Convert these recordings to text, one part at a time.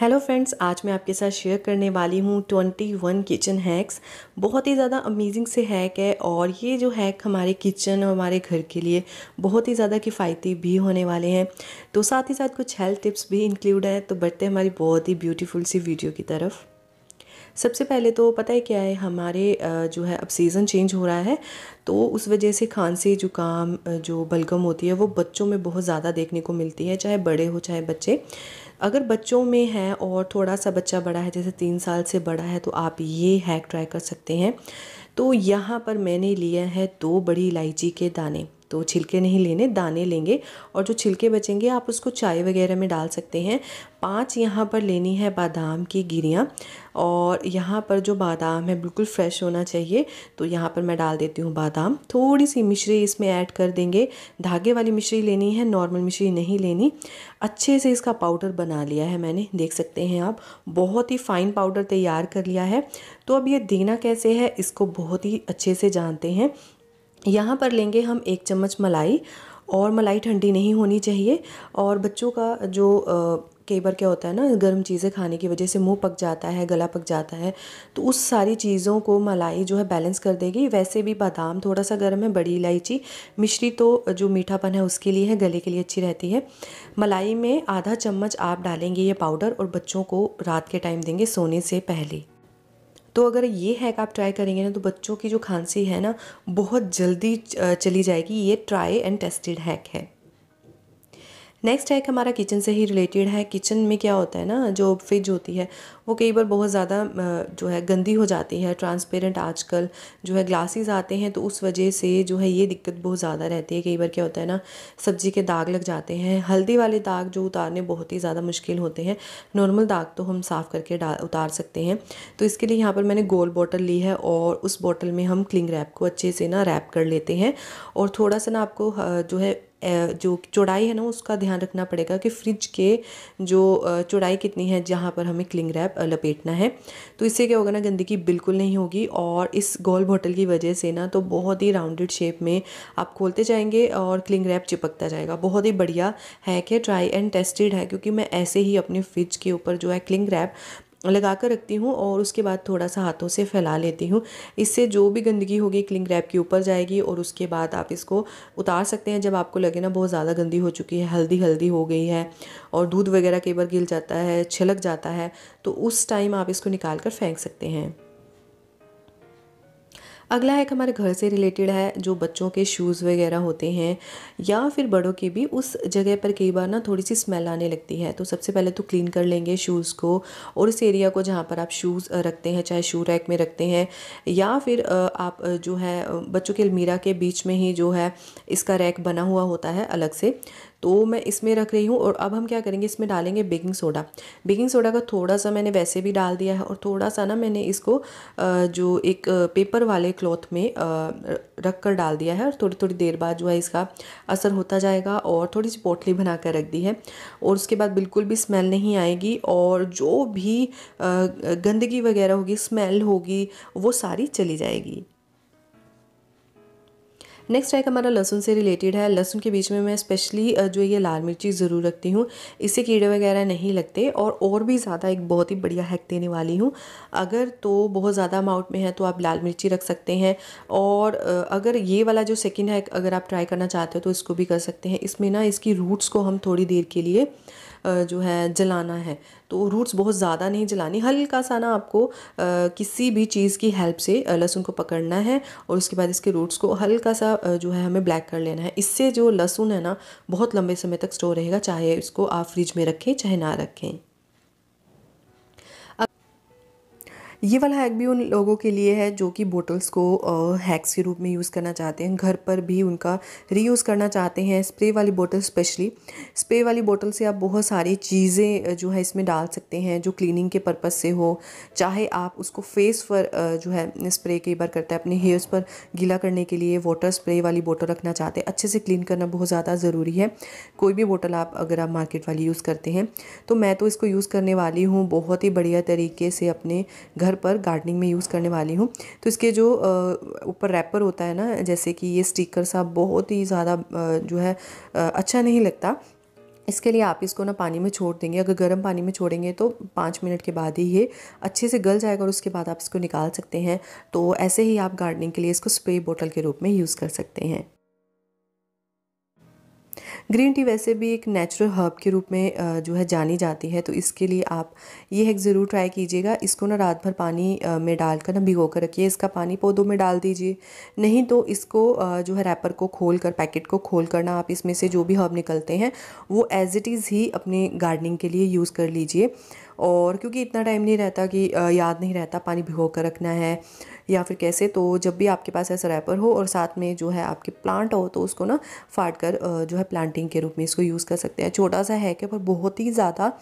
hello friends आज मैं आपके साथ शेयर करने वाली हूँ ट्वेंटी वन किचन हैक्स बहुत ही ज़्यादा अमेजिंग से हैक है और ये जो हैक हमारे किचन और हमारे घर के लिए बहुत ही ज़्यादा किफ़ायती भी होने वाले हैं तो साथ ही साथ कुछ हेल्थ टिप्स भी इंक्लूड है तो बढ़ते हमारी बहुत ही ब्यूटीफुल सी वीडियो की तरफ सबसे पहले तो पता है क्या है हमारे जो है अब सीज़न चेंज हो रहा है तो उस वजह से खांसी जुकाम जो बलगम होती है वो बच्चों में बहुत ज़्यादा देखने को मिलती है चाहे बड़े हो चाहे बच्चे अगर बच्चों में है और थोड़ा सा बच्चा बड़ा है जैसे तीन साल से बड़ा है तो आप ये हैक ट्राई कर सकते हैं तो यहाँ पर मैंने लिया है दो बड़ी इलायची के दाने तो छिलके नहीं लेने दाने लेंगे और जो छिलके बचेंगे आप उसको चाय वगैरह में डाल सकते हैं पाँच यहाँ पर लेनी है बादाम की गिरियाँ और यहाँ पर जो बादाम है बिल्कुल फ्रेश होना चाहिए तो यहाँ पर मैं डाल देती हूँ बादाम थोड़ी सी मिश्री इसमें ऐड कर देंगे धागे वाली मिश्री लेनी है नॉर्मल मिश्री नहीं लेनी अच्छे से इसका पाउडर बना लिया है मैंने देख सकते हैं आप बहुत ही फ़ाइन पाउडर तैयार कर लिया है तो अब ये देना कैसे है इसको बहुत ही अच्छे से जानते हैं यहाँ पर लेंगे हम एक चम्मच मलाई और मलाई ठंडी नहीं होनी चाहिए और बच्चों का जो कई बार क्या होता है ना गर्म चीज़ें खाने की वजह से मुंह पक जाता है गला पक जाता है तो उस सारी चीज़ों को मलाई जो है बैलेंस कर देगी वैसे भी बादाम थोड़ा सा गर्म है बड़ी इलायची मिश्री तो जो मीठापन है उसके लिए है गले के लिए अच्छी रहती है मलाई में आधा चम्मच आप डालेंगे ये पाउडर और बच्चों को रात के टाइम देंगे सोने से पहले तो अगर ये हैक आप ट्राई करेंगे ना तो बच्चों की जो खांसी है ना बहुत जल्दी चली जाएगी ये ट्राई एंड टेस्टेड हैक है नेक्स्ट है हमारा किचन से ही रिलेटेड है किचन में क्या होता है ना जो फ्रिज होती है वो कई बार बहुत ज़्यादा जो है गंदी हो जाती है ट्रांसपेरेंट आजकल जो है ग्लासेस आते हैं तो उस वजह से जो है ये दिक्कत बहुत ज़्यादा रहती है कई बार क्या होता है ना सब्जी के दाग लग जाते हैं हल्दी वाले दाग जो उतारने बहुत ही ज़्यादा मुश्किल होते हैं नॉर्मल दाग तो हम साफ़ करके उतार सकते हैं तो इसके लिए यहाँ पर मैंने गोल बॉटल ली है और उस बॉटल में हम क्लिंग रैप को अच्छे से ना रैप कर लेते हैं और थोड़ा सा ना आपको जो है जो चौड़ाई है ना उसका ध्यान रखना पड़ेगा कि फ्रिज के जो चौड़ाई कितनी है जहाँ पर हमें क्लिंग रैप लपेटना है तो इससे क्या होगा ना गंदगी बिल्कुल नहीं होगी और इस गोल बॉटल की वजह से ना तो बहुत ही राउंडेड शेप में आप खोलते जाएंगे और क्लिंग रैप चिपकता जाएगा बहुत ही बढ़िया है कि ट्राई एंड टेस्टेड है क्योंकि मैं ऐसे ही अपने फ्रिज के ऊपर जो है क्लिंग रैप लगा कर रखती हूँ और उसके बाद थोड़ा सा हाथों से फैला लेती हूँ इससे जो भी गंदगी होगी क्लिंग रैप के ऊपर जाएगी और उसके बाद आप इसको उतार सकते हैं जब आपको लगे ना बहुत ज़्यादा गंदी हो चुकी है हल्दी हल्दी हो गई है और दूध वगैरह कई बार गिर जाता है छिलक जाता है तो उस टाइम आप इसको निकाल कर फेंक सकते हैं अगला एक हमारे घर से रिलेटेड है जो बच्चों के शूज़ वगैरह होते हैं या फिर बड़ों के भी उस जगह पर कई बार ना थोड़ी सी स्मेल आने लगती है तो सबसे पहले तो क्लीन कर लेंगे शूज़ को और इस एरिया को जहाँ पर आप शूज़ रखते हैं चाहे शू रैक में रखते हैं या फिर आप जो है बच्चों के अलमीरा के बीच में ही जो है इसका रैक बना हुआ होता है अलग से तो मैं इसमें रख रही हूँ और अब हम क्या करेंगे इसमें डालेंगे बेकिंग सोडा बेकिंग सोडा का थोड़ा सा मैंने वैसे भी डाल दिया है और थोड़ा सा ना मैंने इसको जो एक पेपर वाले क्लॉथ में रख कर डाल दिया है और थोड़ी थोड़ी देर बाद जो है इसका असर होता जाएगा और थोड़ी सी पोटली बना कर रख दी है और उसके बाद बिल्कुल भी स्मेल नहीं आएगी और जो भी गंदगी वगैरह होगी स्मेल होगी वो सारी चली जाएगी नेक्स्ट आइक हमारा लहसुन से रिलेटेड है लहसुन के बीच में मैं स्पेशली जो ये लाल मिर्ची ज़रूर रखती हूँ इससे कीड़े वगैरह नहीं लगते और और भी ज़्यादा एक बहुत ही बढ़िया हैक देने वाली हूँ अगर तो बहुत ज़्यादा अमाउंट में है तो आप लाल मिर्ची रख सकते हैं और अगर ये वाला जो सेकेंड हैक अगर आप ट्राई करना चाहते हो तो इसको भी कर सकते हैं इसमें ना इसकी रूट्स को हम थोड़ी देर के लिए जो है जलाना है तो रूट्स बहुत ज़्यादा नहीं जलानी हल्का सा ना आपको किसी भी चीज़ की हेल्प से लहसुन को पकड़ना है और उसके बाद इसके रूट्स को हल्का सा जो है हमें ब्लैक कर लेना है इससे जो लहसुन है ना बहुत लंबे समय तक स्टोर रहेगा चाहे इसको आप फ्रिज में रखें चाहे ना रखें ये वाला हैक भी उन लोगों के लिए है जो कि बोटल्स को हैक्स के रूप में यूज़ करना चाहते हैं घर पर भी उनका रीयूज़ करना चाहते हैं स्प्रे वाली बोटल स्पेशली स्प्रे वाली बोटल से आप बहुत सारी चीज़ें जो है इसमें डाल सकते हैं जो क्लीनिंग के पर्पज़ से हो चाहे आप उसको फेस पर जो है स्प्रे कई बार करते हैं अपने हेयर्स पर गीला करने के लिए वाटर स्प्रे वाली बोटल रखना चाहते हैं अच्छे से क्लीन करना बहुत ज़्यादा ज़रूरी है कोई भी बोटल आप अगर आप मार्केट वाली यूज़ करते हैं तो मैं तो इसको यूज़ करने वाली हूँ बहुत ही बढ़िया तरीके से अपने घर घर पर गार्डनिंग में यूज़ करने वाली हूँ तो इसके जो ऊपर रैपर होता है ना जैसे कि ये स्टिकर सा बहुत ही ज़्यादा जो है अच्छा नहीं लगता इसके लिए आप इसको ना पानी में छोड़ देंगे अगर गर्म पानी में छोड़ेंगे तो पाँच मिनट के बाद ही ये अच्छे से गल जाएगा और उसके बाद आप इसको निकाल सकते हैं तो ऐसे ही आप गार्डनिंग के लिए इसको स्प्रे बोतल के रूप में यूज़ कर सकते हैं ग्रीन टी वैसे भी एक नेचुरल हर्ब के रूप में जो है जानी जाती है तो इसके लिए आप ये हैक ज़रूर ट्राई कीजिएगा इसको ना रात भर पानी में डालकर ना भिगो कर रखिए इसका पानी पौधों में डाल दीजिए नहीं तो इसको जो है रैपर को खोल कर पैकेट को खोल कर ना आप इसमें से जो भी हर्ब निकलते हैं वो एज इट इज़ ही अपने गार्डनिंग के लिए यूज़ कर लीजिए और क्योंकि इतना टाइम नहीं रहता कि याद नहीं रहता पानी भिगो कर रखना है या फिर कैसे तो जब भी आपके पास ऐसा रैपर हो और साथ में जो है आपके प्लांट हो तो उसको ना फाट कर जो है प्लांटिंग के रूप में इसको यूज़ कर सकते हैं छोटा सा हैक है पर बहुत ही ज़्यादा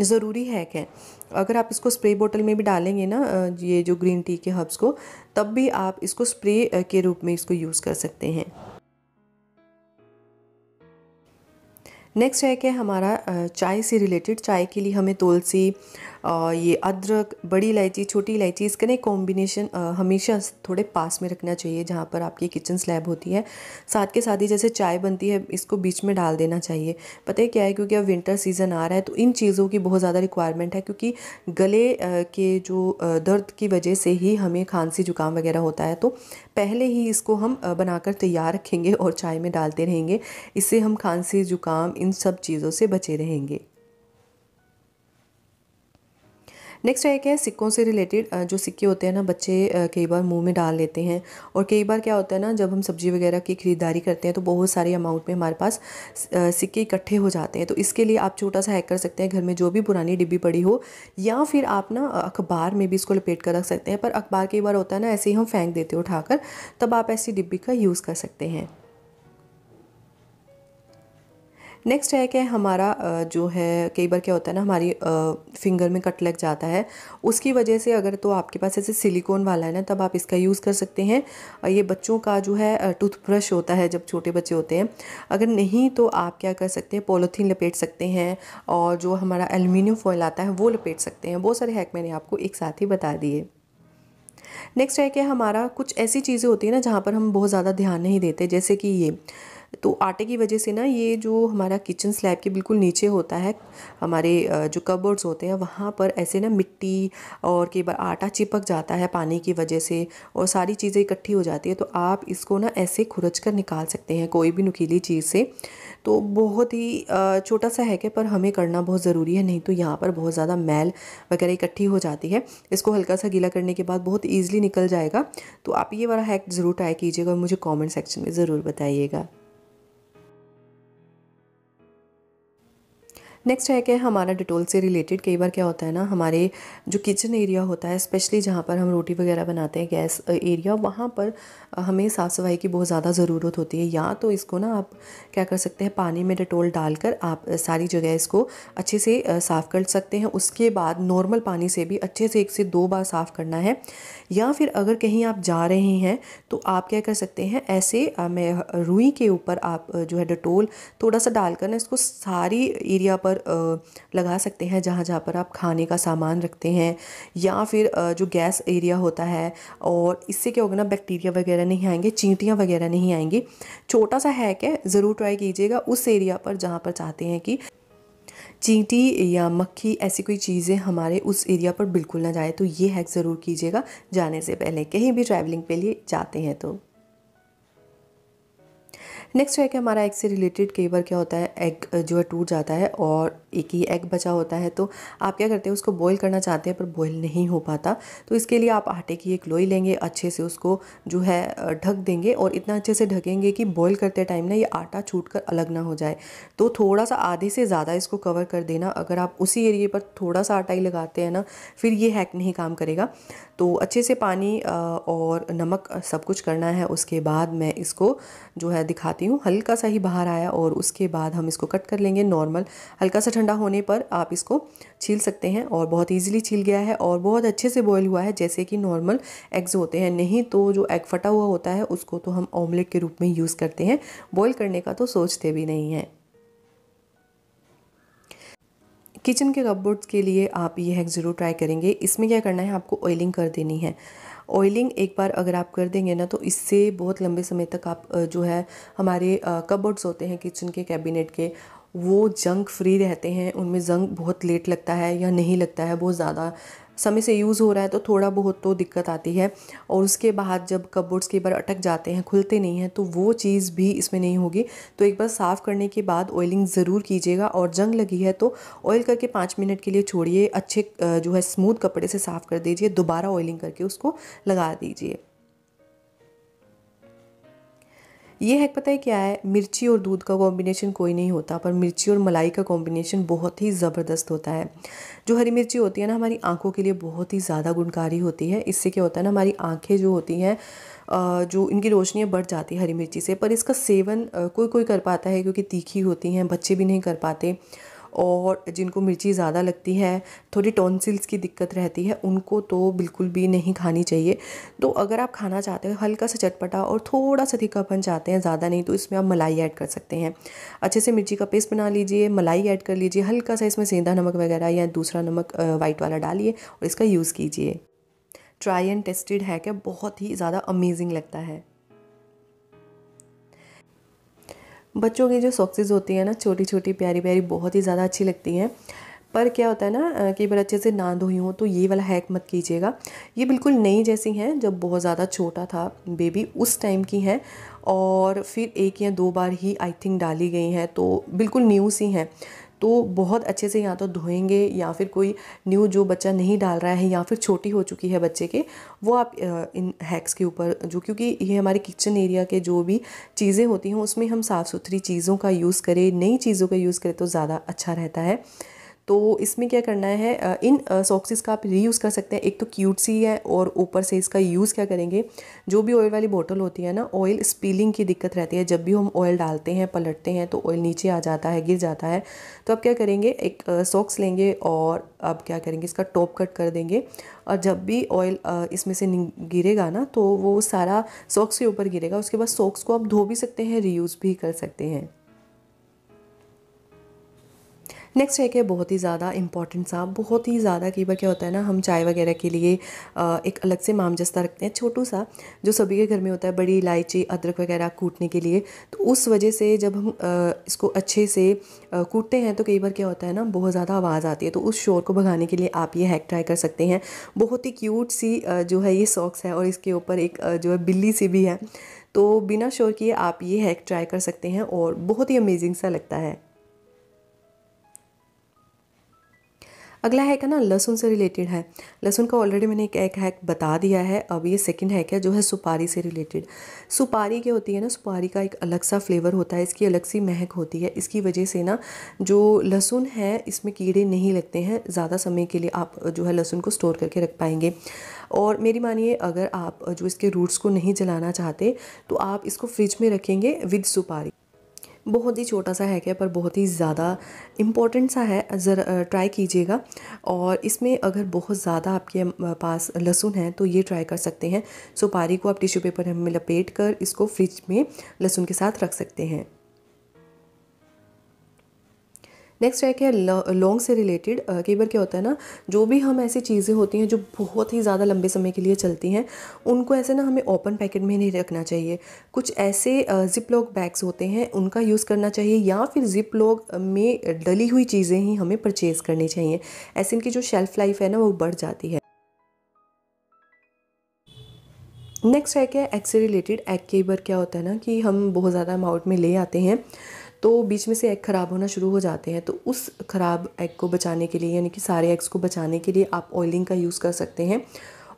ज़रूरी हैक है अगर आप इसको स्प्रे बोतल में भी डालेंगे ना ये जो ग्रीन टी के हर्ब्स को तब भी आप इसको स्प्रे के रूप में इसको यूज़ कर सकते हैं नेक्स्ट है कि हमारा चाय से रिलेटेड चाय के लिए हमें तुलसी ये अदरक बड़ी इलायची छोटी इलायची इसका ना कॉम्बिनेशन हमेशा थोड़े पास में रखना चाहिए जहाँ पर आपकी किचन स्लैब होती है साथ के साथ ही जैसे चाय बनती है इसको बीच में डाल देना चाहिए पता है क्या है क्योंकि अब विंटर सीज़न आ रहा है तो इन चीज़ों की बहुत ज़्यादा रिक्वायरमेंट है क्योंकि गले के जो दर्द की वजह से ही हमें खांसी जुकाम वगैरह होता है तो पहले ही इसको हम बनाकर तैयार रखेंगे और चाय में डालते रहेंगे इससे हम खांसी जुकाम इन सब चीज़ों से बचे रहेंगे नेक्स्ट तो है क्या सिक्कों से रिलेटेड जो सिक्के होते हैं ना बच्चे कई बार मुंह में डाल लेते हैं और कई बार क्या होता है ना जब हम सब्जी वगैरह की खरीदारी करते हैं तो बहुत सारे अमाउंट में हमारे पास सिक्के इकट्ठे हो जाते हैं तो इसके लिए आप छोटा सा हैक कर सकते हैं घर में जो भी पुरानी डिब्बी पड़ी हो या फिर आप ना अखबार में भी इसको लपेट कर रख सकते हैं पर अखबार कई बार होता है ना ऐसे ही हम फेंक देते हो उठाकर तब आप ऐसी डिब्बी का यूज़ कर सकते हैं नेक्स्ट है कि हमारा जो है कई बार क्या होता है ना हमारी फिंगर में कट लग जाता है उसकी वजह से अगर तो आपके पास ऐसे सिलिकॉन वाला है ना तब आप इसका यूज़ कर सकते हैं ये बच्चों का जो है टूथब्रश होता है जब छोटे बच्चे होते हैं अगर नहीं तो आप क्या कर सकते हैं पोलोथीन लपेट सकते हैं और जो हमारा एल्यूमिनियम फॉयल आता है वो लपेट सकते हैं बहुत सारे हैक मैंने आपको एक साथ ही बता दिए नेक्स्ट है कि हमारा कुछ ऐसी चीज़ें होती हैं ना जहाँ पर हम बहुत ज़्यादा ध्यान नहीं देते जैसे कि ये तो आटे की वजह से ना ये जो हमारा किचन स्लैब के बिल्कुल नीचे होता है हमारे जो कबर्ड्स होते हैं वहाँ पर ऐसे ना मिट्टी और कई बार आटा चिपक जाता है पानी की वजह से और सारी चीज़ें इकट्ठी हो जाती है तो आप इसको ना ऐसे खुरच कर निकाल सकते हैं कोई भी नुकीली चीज़ से तो बहुत ही छोटा सा है कि पर हमें करना बहुत ज़रूरी है नहीं तो यहाँ पर बहुत ज़्यादा मैल वगैरह इकट्ठी हो जाती है इसको हल्का सा गीला करने के बाद बहुत ईजिली निकल जाएगा तो आप ये वाला हैक ज़रूर ट्राई कीजिएगा और मुझे कॉमेंट सेक्शन में ज़रूर बताइएगा नेक्स्ट है कि हमारा डिटोल से रिलेटेड कई बार क्या होता है ना हमारे जो किचन एरिया होता है स्पेशली जहाँ पर हम रोटी वगैरह बनाते हैं गैस एरिया वहाँ पर हमें साफ़ सफाई की बहुत ज़्यादा ज़रूरत होती है या तो इसको ना आप क्या कर सकते हैं पानी में डिटोल डालकर आप सारी जगह इसको अच्छे से साफ़ कर सकते हैं उसके बाद नॉर्मल पानी से भी अच्छे से एक से दो बार साफ़ करना है या फिर अगर कहीं आप जा रहे हैं तो आप क्या कर सकते हैं ऐसे मैं रुई के ऊपर आप जो है डिटोल थोड़ा सा डालकर ना इसको सारी एरिया पर पर लगा सकते हैं जहाँ जहाँ पर आप खाने का सामान रखते हैं या फिर जो गैस एरिया होता है और इससे क्या होगा ना बैक्टीरिया वगैरह नहीं आएंगे चींटियाँ वगैरह नहीं आएंगी छोटा सा हैक है ज़रूर ट्राई कीजिएगा उस एरिया पर जहाँ पर चाहते हैं कि चींटी या मक्खी ऐसी कोई चीज़ें हमारे उस एरिया पर बिल्कुल ना जाए तो ये हैक ज़रूर कीजिएगा जाने से पहले कहीं भी ट्रैवलिंग के लिए जाते हैं तो नेक्स्ट है कि हमारा एग से रिलेटेड कई बार क्या होता है एग जो है टूट जाता है और एक ही एग बचा होता है तो आप क्या करते हैं उसको बॉईल करना चाहते हैं पर बॉईल नहीं हो पाता तो इसके लिए आप आटे की एक लोई लेंगे अच्छे से उसको जो है ढक देंगे और इतना अच्छे से ढकेंगे कि बॉईल करते टाइम ना ये आटा छूट कर अलग ना हो जाए तो थोड़ा सा आधे से ज़्यादा इसको कवर कर देना अगर आप उसी एरिए पर थोड़ा सा आटा ही लगाते हैं ना फिर ये हैक नहीं काम करेगा तो अच्छे से पानी और नमक सब कुछ करना है उसके बाद मैं इसको जो है दिखाती दिखाती हूँ हल्का सा ही बाहर आया और उसके बाद हम इसको कट कर लेंगे नॉर्मल हल्का सा ठंडा होने पर आप इसको छील सकते हैं और बहुत ईजिली छील गया है और बहुत अच्छे से बॉयल हुआ है जैसे कि नॉर्मल एग्स होते हैं नहीं तो जो एग फटा हुआ होता है उसको तो हम ऑमलेट के रूप में यूज़ करते हैं बॉयल करने का तो सोचते भी नहीं हैं किचन के कपबोर्ड्स के लिए आप ये हैक ज़रूर ट्राई करेंगे इसमें क्या करना है आपको ऑयलिंग कर देनी है ऑयलिंग एक बार अगर आप कर देंगे ना तो इससे बहुत लंबे समय तक आप जो है हमारे कबर्ड्स होते हैं किचन के कैबिनेट के वो जंक फ्री रहते हैं उनमें जंक बहुत लेट लगता है या नहीं लगता है बहुत ज़्यादा समय से यूज़ हो रहा है तो थोड़ा बहुत तो दिक्कत आती है और उसके बाद जब कपबोर्ड्स कई बार अटक जाते हैं खुलते नहीं हैं तो वो चीज़ भी इसमें नहीं होगी तो एक बार साफ़ करने के बाद ऑयलिंग ज़रूर कीजिएगा और जंग लगी है तो ऑयल करके पाँच मिनट के लिए छोड़िए अच्छे जो है स्मूथ कपड़े से साफ़ कर दीजिए दोबारा ऑयलिंग करके उसको लगा दीजिए ये हैक पता है क्या है मिर्ची और दूध का कॉम्बिनेशन कोई नहीं होता पर मिर्ची और मलाई का कॉम्बिनेशन बहुत ही ज़बरदस्त होता है जो हरी मिर्ची होती है ना हमारी आंखों के लिए बहुत ही ज़्यादा गुणकारी होती है इससे क्या होता है ना हमारी आंखें जो होती हैं जो इनकी रोशनियाँ बढ़ जाती है हरी मिर्ची से पर इसका सेवन कोई कोई कर पाता है क्योंकि तीखी होती हैं बच्चे भी नहीं कर पाते और जिनको मिर्ची ज़्यादा लगती है थोड़ी टॉन्सिल्स की दिक्कत रहती है उनको तो बिल्कुल भी नहीं खानी चाहिए तो अगर आप खाना चाहते हो हल्का सा चटपटा और थोड़ा सा तीखापन चाहते हैं ज़्यादा नहीं तो इसमें आप मलाई ऐड कर सकते हैं अच्छे से मिर्ची का पेस्ट बना लीजिए मलाई ऐड कर लीजिए हल्का सा इसमें सेंधा नमक वगैरह या दूसरा नमक वाइट वाला डालिए और इसका यूज़ कीजिए ट्राई एंड टेस्टेड है क्या बहुत ही ज़्यादा अमेजिंग लगता है बच्चों की जो सॉक्सेज होती हैं ना छोटी छोटी प्यारी प्यारी बहुत ही ज़्यादा अच्छी लगती हैं पर क्या होता है ना कई बार अच्छे से ना धोई हो तो ये वाला हैक मत कीजिएगा ये बिल्कुल नई जैसी हैं जब बहुत ज़्यादा छोटा था बेबी उस टाइम की हैं और फिर एक या दो बार ही आई थिंक डाली गई हैं तो बिल्कुल न्यू सी हैं तो बहुत अच्छे से या तो धोएंगे या फिर कोई न्यू जो बच्चा नहीं डाल रहा है या फिर छोटी हो चुकी है बच्चे के वो आप इन हैक्स के ऊपर जो क्योंकि ये हमारे किचन एरिया के जो भी चीज़ें होती हैं उसमें हम साफ़ सुथरी चीज़ों का यूज़ करें नई चीज़ों का यूज़ करें तो ज़्यादा अच्छा रहता है तो इसमें क्या करना है इन सॉक्सेस का आप रीयूज़ कर सकते हैं एक तो क्यूट सी है और ऊपर से इसका यूज़ क्या करेंगे जो भी ऑयल वाली बोतल होती है ना ऑयल स्पीलिंग की दिक्कत रहती है जब भी हम ऑयल डालते हैं पलटते हैं तो ऑयल नीचे आ जाता है गिर जाता है तो आप क्या करेंगे एक सॉक्स लेंगे और आप क्या करेंगे इसका टॉप कट कर देंगे और जब भी ऑयल इसमें से गिरेगा ना तो वो सारा सॉक्स के ऊपर गिरेगा उसके बाद सॉक्स को आप धो भी सकते हैं रीयूज़ भी कर सकते हैं नेक्स्ट है कि बहुत ही ज़्यादा इंपॉर्टेंट सा बहुत ही ज़्यादा कई बार क्या होता है ना हम चाय वगैरह के लिए एक अलग से मामजस्ता रखते हैं छोटू सा जो सभी के घर में होता है बड़ी इलायची अदरक वगैरह कूटने के लिए तो उस वजह से जब हम इसको अच्छे से कूटते हैं तो कई बार क्या होता है ना बहुत ज़्यादा आवाज़ आती है तो उस शोर को भगाने के लिए आप ये हैक ट्राई कर सकते हैं बहुत ही क्यूट सी जो है ये सॉक्स है और इसके ऊपर एक जो है बिल्ली सी भी है तो बिना शोर किए आप ये हैक ट्राई कर सकते हैं और बहुत ही अमेजिंग सा लगता है अगला हैक है ना लहसुन से रिलेटेड है लहसुन का ऑलरेडी मैंने एक एक हैक बता दिया है अब ये सेकंड हैक है जो है सुपारी से रिलेटेड सुपारी क्या होती है ना सुपारी का एक अलग सा फ्लेवर होता है इसकी अलग सी महक होती है इसकी वजह से ना जो लहसुन है इसमें कीड़े नहीं लगते हैं ज़्यादा समय के लिए आप जो है लहसुन को स्टोर करके रख पाएंगे और मेरी मानिए अगर आप जो इसके रूट्स को नहीं जलाना चाहते तो आप इसको फ्रिज में रखेंगे विद सुपारी बहुत ही छोटा सा हैक है पर बहुत ही ज़्यादा इम्पॉर्टेंट सा है ज़रा ट्राई कीजिएगा और इसमें अगर बहुत ज़्यादा आपके पास लहसुन है तो ये ट्राई कर सकते हैं सुपारी को आप टिश्यू पेपर में लपेट कर इसको फ्रिज में लहसुन के साथ रख सकते हैं नेक्स्ट है क्या लॉन्ग से रिलेटेड कई बार क्या होता है ना जो भी हम ऐसी चीज़ें होती हैं जो बहुत ही ज़्यादा लंबे समय के लिए चलती हैं उनको ऐसे ना हमें ओपन पैकेट में नहीं रखना चाहिए कुछ ऐसे जिप लॉक बैग्स होते हैं उनका यूज़ करना चाहिए या फिर जिप लॉक में डली हुई चीज़ें ही हमें परचेज़ करनी चाहिए ऐसे इनकी जो शेल्फ़ लाइफ है ना वो बढ़ जाती है नेक्स्ट है क्या एग से रिलेटेड एग कई बार क्या होता है ना कि हम बहुत ज़्यादा अमाउंट में ले आते हैं तो बीच में से एग ख़राब होना शुरू हो जाते हैं तो उस ख़राब एग को बचाने के लिए यानी कि सारे एग्स को बचाने के लिए आप ऑयलिंग का यूज़ कर सकते हैं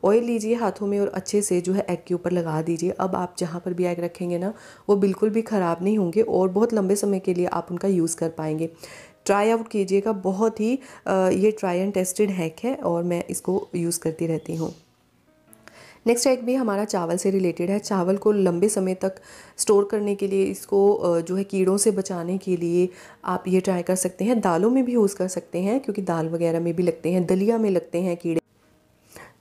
ऑयल लीजिए हाथों में और अच्छे से जो है एग के ऊपर लगा दीजिए अब आप जहाँ पर भी एग रखेंगे ना वो बिल्कुल भी ख़राब नहीं होंगे और बहुत लंबे समय के लिए आप उनका यूज़ कर पाएंगे ट्राई आउट कीजिएगा बहुत ही ये ट्राई एंड टेस्टेड हैक है और मैं इसको यूज़ करती रहती हूँ नेक्स्ट एक भी हमारा चावल से रिलेटेड है चावल को लंबे समय तक स्टोर करने के लिए इसको जो है कीड़ों से बचाने के लिए आप ये ट्राई कर सकते हैं दालों में भी यूज़ कर सकते हैं क्योंकि दाल वगैरह में भी लगते हैं दलिया में लगते हैं कीड़े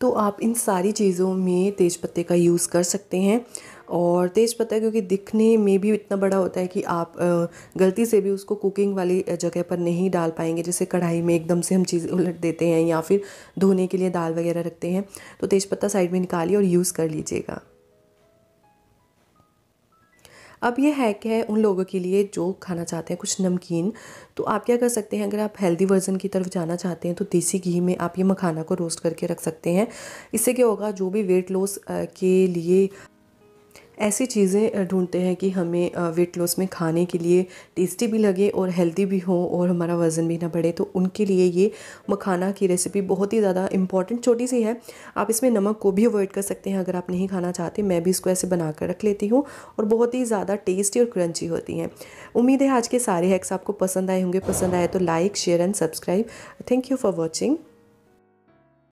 तो आप इन सारी चीज़ों में तेज पत्ते का यूज़ कर सकते हैं और तेज़ पत्ता क्योंकि दिखने में भी इतना बड़ा होता है कि आप गलती से भी उसको कुकिंग वाली जगह पर नहीं डाल पाएंगे जैसे कढ़ाई में एकदम से हम चीज़ उलट देते हैं या फिर धोने के लिए दाल वगैरह रखते हैं तो तेज़पत्ता साइड में निकालिए और यूज़ कर लीजिएगा अब ये हैक है उन लोगों के लिए जो खाना चाहते हैं कुछ नमकीन तो आप क्या कर सकते हैं अगर आप हेल्दी वर्जन की तरफ जाना चाहते हैं तो देसी घी में आप ये मखाना को रोस्ट करके रख सकते हैं इससे क्या होगा जो भी वेट लॉस के लिए ऐसी चीज़ें ढूंढते हैं कि हमें वेट लॉस में खाने के लिए टेस्टी भी लगे और हेल्दी भी हो और हमारा वज़न भी ना बढ़े तो उनके लिए ये मखाना की रेसिपी बहुत ही ज़्यादा इंपॉर्टेंट छोटी सी है आप इसमें नमक को भी अवॉइड कर सकते हैं अगर आप नहीं खाना चाहते मैं भी इसको ऐसे बना कर रख लेती हूँ और बहुत ही ज़्यादा टेस्टी और क्रंची होती हैं उम्मीद है आज के सारे हैक्स आपको पसंद आए होंगे पसंद आए तो like share and subscribe thank you for watching